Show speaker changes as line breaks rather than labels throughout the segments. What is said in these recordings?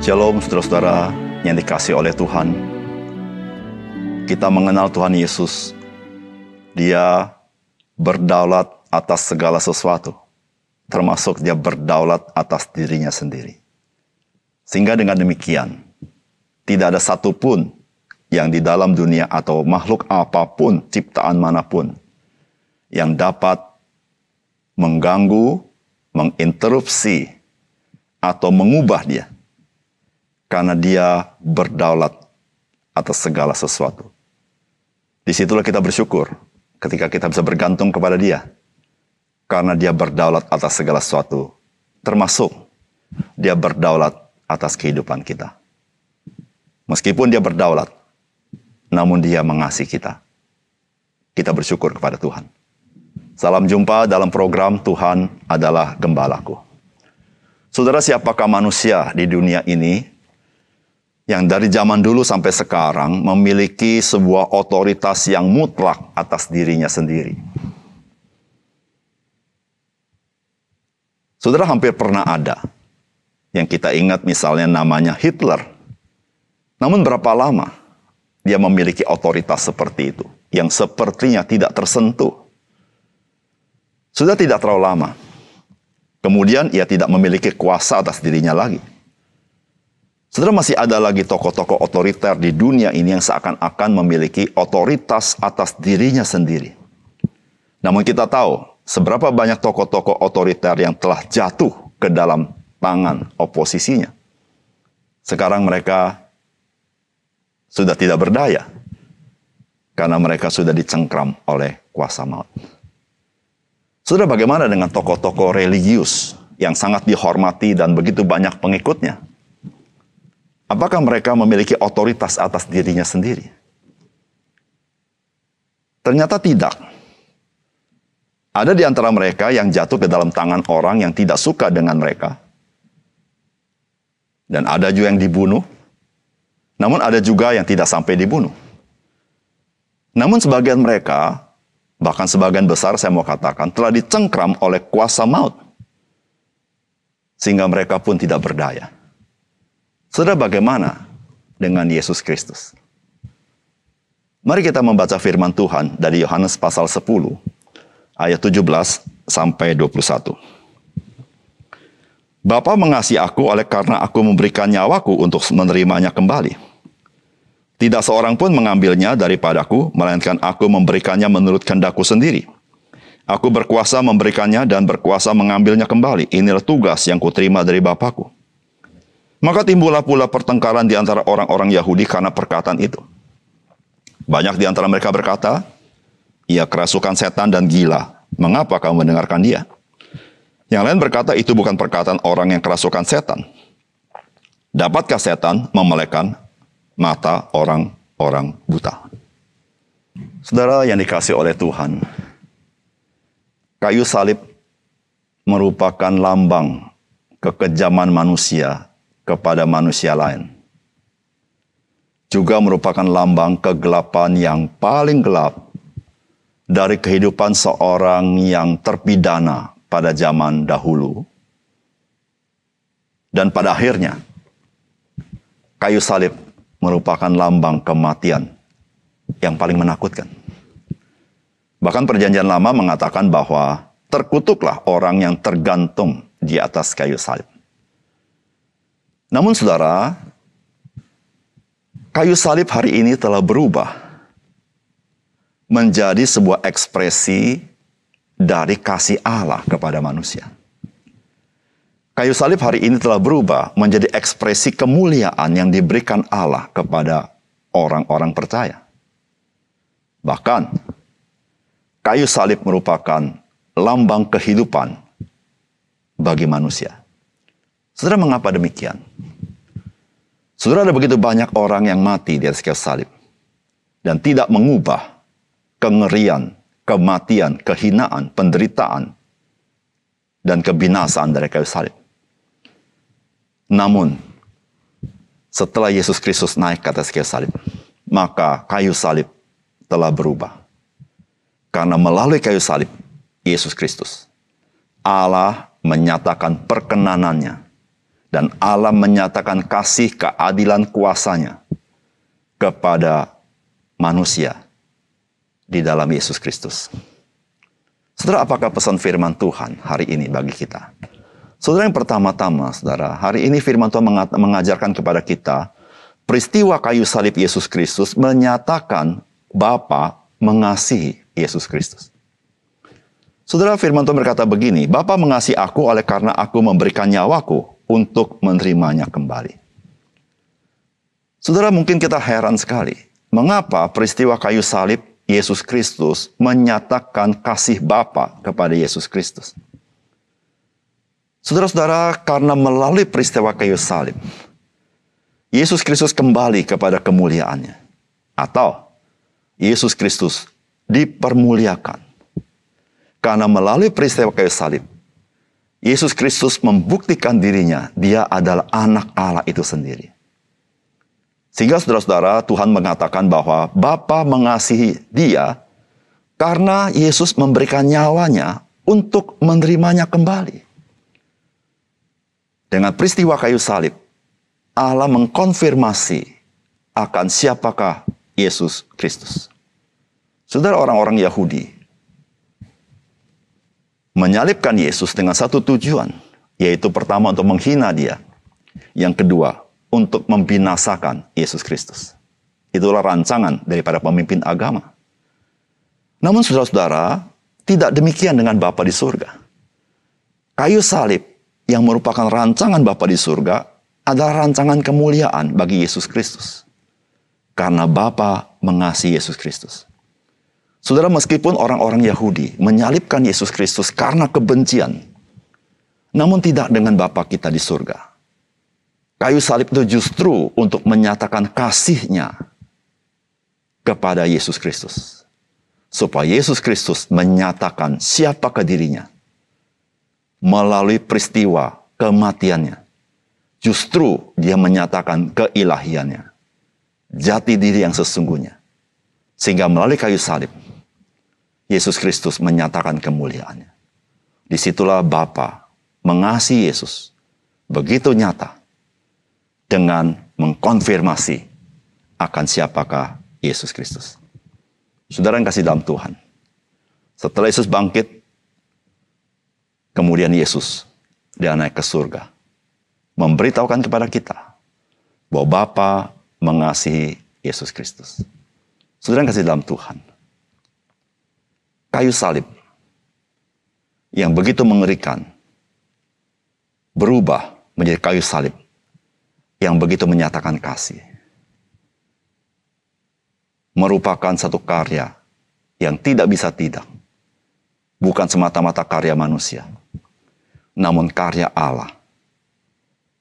Shalom saudara-saudara yang dikasih oleh Tuhan. Kita mengenal Tuhan Yesus. Dia berdaulat atas segala sesuatu. Termasuk dia berdaulat atas dirinya sendiri. Sehingga dengan demikian, tidak ada satupun yang di dalam dunia atau makhluk apapun, ciptaan manapun, yang dapat mengganggu, menginterupsi, atau mengubah dia karena dia berdaulat atas segala sesuatu. Disitulah kita bersyukur ketika kita bisa bergantung kepada dia. Karena dia berdaulat atas segala sesuatu. Termasuk dia berdaulat atas kehidupan kita. Meskipun dia berdaulat, namun dia mengasihi kita. Kita bersyukur kepada Tuhan. Salam jumpa dalam program Tuhan adalah Gembalaku. Saudara, siapakah manusia di dunia ini yang dari zaman dulu sampai sekarang memiliki sebuah otoritas yang mutlak atas dirinya sendiri. Saudara hampir pernah ada yang kita ingat misalnya namanya Hitler. Namun berapa lama dia memiliki otoritas seperti itu yang sepertinya tidak tersentuh. Sudah tidak terlalu lama. Kemudian ia tidak memiliki kuasa atas dirinya lagi. Saudara masih ada lagi tokoh-tokoh otoriter di dunia ini yang seakan-akan memiliki otoritas atas dirinya sendiri. Namun kita tahu seberapa banyak tokoh-tokoh otoriter yang telah jatuh ke dalam tangan oposisinya. Sekarang mereka sudah tidak berdaya karena mereka sudah dicengkram oleh kuasa maut. Sudah bagaimana dengan tokoh-tokoh religius yang sangat dihormati dan begitu banyak pengikutnya? Apakah mereka memiliki otoritas atas dirinya sendiri? Ternyata tidak. Ada di antara mereka yang jatuh ke dalam tangan orang yang tidak suka dengan mereka. Dan ada juga yang dibunuh. Namun ada juga yang tidak sampai dibunuh. Namun sebagian mereka, bahkan sebagian besar saya mau katakan, telah dicengkram oleh kuasa maut. Sehingga mereka pun tidak berdaya. Saudara bagaimana dengan Yesus Kristus? Mari kita membaca firman Tuhan dari Yohanes pasal 10 ayat 17 sampai 21. Bapa mengasihi aku oleh karena aku memberikan nyawaku untuk menerimanya kembali. Tidak seorang pun mengambilnya daripadaku, melainkan aku memberikannya menurut kehendakku sendiri. Aku berkuasa memberikannya dan berkuasa mengambilnya kembali. Inilah tugas yang kuterima dari Bapakku. Maka timbullah pula pertengkaran di antara orang-orang Yahudi karena perkataan itu. Banyak di antara mereka berkata, ia kerasukan setan dan gila. Mengapa kamu mendengarkan dia? Yang lain berkata itu bukan perkataan orang yang kerasukan setan. Dapatkah setan memelekan mata orang-orang buta? Saudara yang dikasih oleh Tuhan, kayu salib merupakan lambang kekejaman manusia kepada manusia lain. Juga merupakan lambang kegelapan yang paling gelap dari kehidupan seorang yang terpidana pada zaman dahulu. Dan pada akhirnya, kayu salib merupakan lambang kematian yang paling menakutkan. Bahkan perjanjian lama mengatakan bahwa terkutuklah orang yang tergantung di atas kayu salib. Namun saudara, kayu salib hari ini telah berubah menjadi sebuah ekspresi dari kasih Allah kepada manusia. Kayu salib hari ini telah berubah menjadi ekspresi kemuliaan yang diberikan Allah kepada orang-orang percaya. Bahkan, kayu salib merupakan lambang kehidupan bagi manusia. Saudara, mengapa demikian? Saudara, ada begitu banyak orang yang mati di atas kayu salib dan tidak mengubah kengerian, kematian, kehinaan, penderitaan, dan kebinasaan dari kayu salib. Namun, setelah Yesus Kristus naik ke atas kayu salib, maka kayu salib telah berubah. Karena melalui kayu salib, Yesus Kristus, Allah menyatakan perkenanannya dan Allah menyatakan kasih keadilan kuasanya kepada manusia di dalam Yesus Kristus. Saudara, apakah pesan firman Tuhan hari ini bagi kita? Saudara yang pertama-tama, saudara, hari ini firman Tuhan mengajarkan kepada kita peristiwa kayu salib Yesus Kristus menyatakan Bapa mengasihi Yesus Kristus. Saudara firman Tuhan berkata begini, Bapa mengasihi aku oleh karena aku memberikan nyawaku untuk menerimanya kembali. Saudara mungkin kita heran sekali, mengapa peristiwa kayu salib Yesus Kristus menyatakan kasih Bapa kepada Yesus Kristus. Saudara-saudara, karena melalui peristiwa kayu salib, Yesus Kristus kembali kepada kemuliaannya. Atau Yesus Kristus dipermuliakan. Karena melalui peristiwa kayu salib, Yesus Kristus membuktikan dirinya, dia adalah anak Allah itu sendiri. Sehingga saudara-saudara, Tuhan mengatakan bahwa Bapa mengasihi dia karena Yesus memberikan nyawanya untuk menerimanya kembali. Dengan peristiwa kayu salib, Allah mengkonfirmasi akan siapakah Yesus Kristus. Saudara orang-orang Yahudi menyalibkan Yesus dengan satu tujuan, yaitu pertama untuk menghina dia, yang kedua untuk membinasakan Yesus Kristus. Itulah rancangan daripada pemimpin agama. Namun saudara-saudara, tidak demikian dengan Bapa di surga. Kayu salib yang merupakan rancangan Bapa di surga adalah rancangan kemuliaan bagi Yesus Kristus. Karena Bapa mengasihi Yesus Kristus. Saudara, meskipun orang-orang Yahudi menyalibkan Yesus Kristus karena kebencian, namun tidak dengan Bapa kita di surga. Kayu salib itu justru untuk menyatakan kasihnya kepada Yesus Kristus. Supaya Yesus Kristus menyatakan siapakah dirinya melalui peristiwa kematiannya. Justru dia menyatakan keilahiannya. Jati diri yang sesungguhnya. Sehingga melalui kayu salib, Yesus Kristus menyatakan kemuliaannya. Disitulah Bapa mengasihi Yesus begitu nyata dengan mengkonfirmasi akan siapakah Yesus Kristus. Saudara yang kasih dalam Tuhan. Setelah Yesus bangkit, kemudian Yesus dia naik ke surga. Memberitahukan kepada kita bahwa Bapa mengasihi Yesus Kristus. Saudara yang kasih dalam Tuhan kayu salib yang begitu mengerikan berubah menjadi kayu salib yang begitu menyatakan kasih. Merupakan satu karya yang tidak bisa tidak. Bukan semata-mata karya manusia, namun karya Allah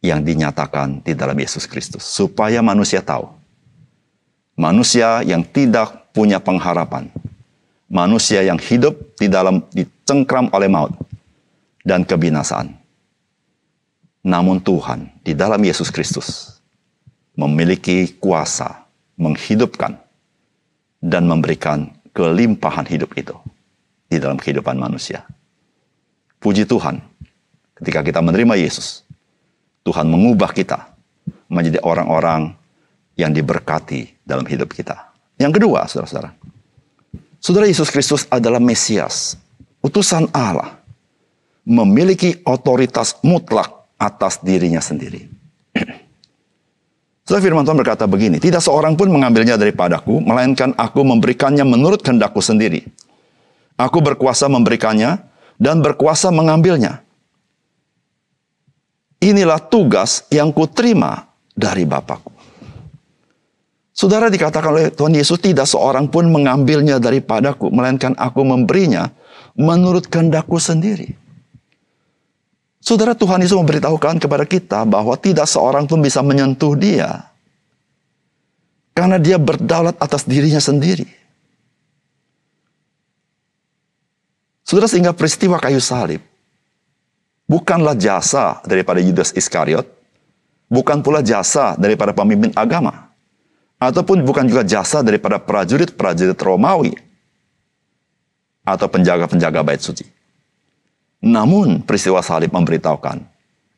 yang dinyatakan di dalam Yesus Kristus. Supaya manusia tahu, manusia yang tidak punya pengharapan, manusia yang hidup di dalam dicengkram oleh maut dan kebinasaan. Namun Tuhan di dalam Yesus Kristus memiliki kuasa menghidupkan dan memberikan kelimpahan hidup itu di dalam kehidupan manusia. Puji Tuhan, ketika kita menerima Yesus, Tuhan mengubah kita menjadi orang-orang yang diberkati dalam hidup kita. Yang kedua, saudara-saudara, Saudara Yesus Kristus adalah Mesias, utusan Allah, memiliki otoritas mutlak atas dirinya sendiri. Saudara firman Tuhan berkata begini, tidak seorang pun mengambilnya daripadaku, melainkan aku memberikannya menurut kehendakku sendiri. Aku berkuasa memberikannya dan berkuasa mengambilnya. Inilah tugas yang kuterima dari Bapakku. Saudara dikatakan oleh Tuhan Yesus tidak seorang pun mengambilnya daripadaku. Melainkan aku memberinya menurut kehendakku sendiri. Saudara Tuhan Yesus memberitahukan kepada kita bahwa tidak seorang pun bisa menyentuh dia. Karena dia berdaulat atas dirinya sendiri. Saudara sehingga peristiwa kayu salib. Bukanlah jasa daripada Yudas Iskariot. Bukan pula jasa daripada pemimpin agama ataupun bukan juga jasa daripada prajurit-prajurit Romawi atau penjaga-penjaga bait suci. Namun peristiwa salib memberitahukan,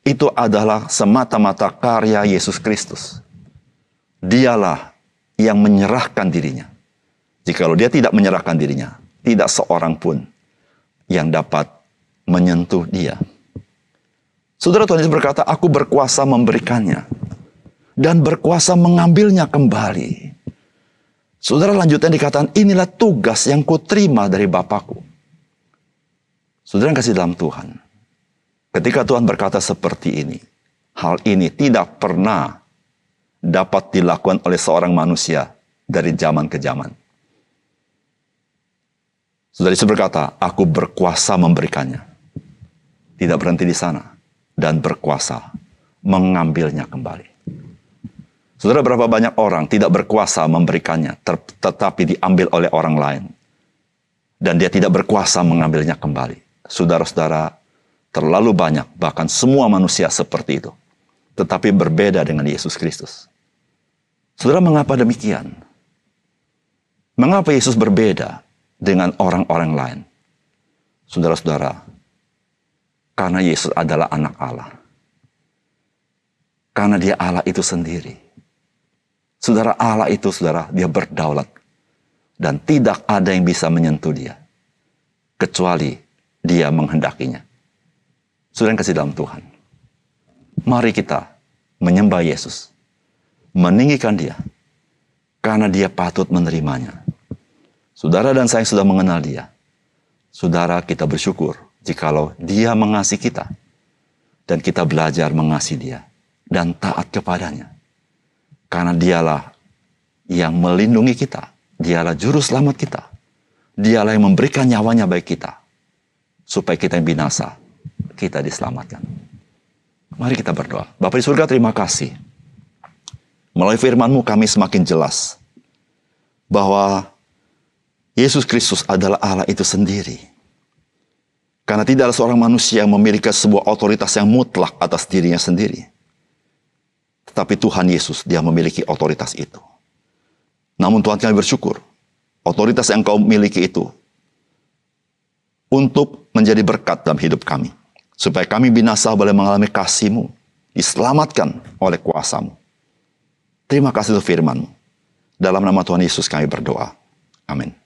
itu adalah semata-mata karya Yesus Kristus. Dialah yang menyerahkan dirinya. Jikalau dia tidak menyerahkan dirinya, tidak seorang pun yang dapat menyentuh dia. Saudara Tuhan Yesus berkata, aku berkuasa memberikannya dan berkuasa mengambilnya kembali. Saudara Lanjutnya dikatakan, inilah tugas yang kuterima dari Bapakku. Saudara yang kasih dalam Tuhan. Ketika Tuhan berkata seperti ini, hal ini tidak pernah dapat dilakukan oleh seorang manusia dari zaman ke zaman. Saudara Yesus berkata, aku berkuasa memberikannya. Tidak berhenti di sana. Dan berkuasa mengambilnya kembali. Saudara berapa banyak orang tidak berkuasa memberikannya, tetapi diambil oleh orang lain. Dan dia tidak berkuasa mengambilnya kembali. Saudara-saudara, terlalu banyak, bahkan semua manusia seperti itu. Tetapi berbeda dengan Yesus Kristus. Saudara, mengapa demikian? Mengapa Yesus berbeda dengan orang-orang lain? Saudara-saudara, karena Yesus adalah anak Allah. Karena dia Allah itu sendiri Saudara Allah itu saudara, dia berdaulat. Dan tidak ada yang bisa menyentuh dia. Kecuali dia menghendakinya. Saudara yang kasih dalam Tuhan. Mari kita menyembah Yesus. Meninggikan dia. Karena dia patut menerimanya. Saudara dan saya sudah mengenal dia. Saudara kita bersyukur jikalau dia mengasihi kita. Dan kita belajar mengasihi dia. Dan taat kepadanya karena dialah yang melindungi kita. Dialah juru selamat kita. Dialah yang memberikan nyawanya baik kita. Supaya kita yang binasa, kita diselamatkan. Mari kita berdoa. Bapak di surga terima kasih. Melalui firmanmu kami semakin jelas. Bahwa Yesus Kristus adalah Allah itu sendiri. Karena tidak ada seorang manusia yang memiliki sebuah otoritas yang mutlak atas dirinya sendiri. Tapi Tuhan Yesus, dia memiliki otoritas itu. Namun Tuhan kami bersyukur, otoritas yang kau miliki itu untuk menjadi berkat dalam hidup kami. Supaya kami binasa boleh mengalami kasihmu, diselamatkan oleh kuasamu. Terima kasih untuk firmanmu. Dalam nama Tuhan Yesus kami berdoa. Amin.